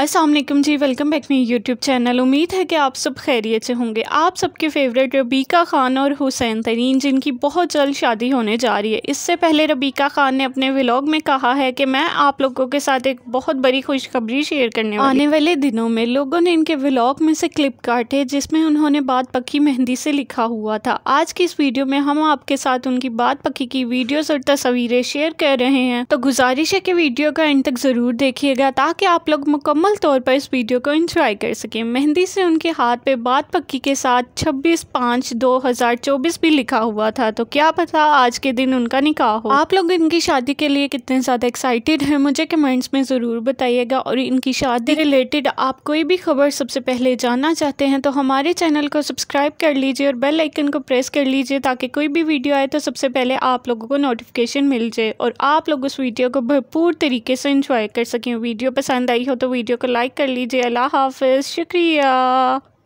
Aslam ji welcome back मेरी YouTube channel उम्मीद है कि आप सब खैरियत से होंगे आप सबके फेवरेट रबीका ख़ान और हुसैन तरीन जिनकी बहुत जल्द शादी होने जा रही है इससे पहले रबीका ख़ान ने अपने व्लॉग में कहा है कि मैं आप लोगों के साथ एक बहुत बड़ी खुशखबरी शेयर करने वाली आने वाले दिनों में लोगों ने इनके व्लॉग में से क्लिप काटे जिसमें उन्होंने बात पक्की मेहंदी से लिखा हुआ था आज की इस वीडियो में हम आपके साथ उनकी बात पक्की की वीडियोज़ और तस्वीरें शेयर कर रहे हैं तो गुजारिश है कि वीडियो का एंड तक ज़रूर देखिएगा ताकि आप लोग मुकम्मल मुकम्मल तौर पर इस वीडियो को इंजॉय कर सकें मेहंदी से उनके हाथ पे बात पक्की के साथ 26 पाँच 2024 भी लिखा हुआ था तो क्या पता आज के दिन उनका निकाह हो आप लोग इनकी शादी के लिए कितने ज़्यादा एक्साइटेड हैं मुझे कमेंट्स में ज़रूर बताइएगा और इनकी शादी रिलेटेड आप कोई भी खबर सबसे पहले जानना चाहते हैं तो हमारे चैनल को सब्सक्राइब कर लीजिए और बेल आइकन को प्रेस कर लीजिए ताकि कोई भी वीडियो आए तो सबसे पहले आप लोगों को नोटिफिकेशन मिल जाए और आप लोग उस वीडियो को भरपूर तरीके से इंजॉय कर सकें वीडियो पसंद आई हो तो वीडियो वीडियो को लाइक कर लीजिए अल्लाह हाफिज़ शुक्रिया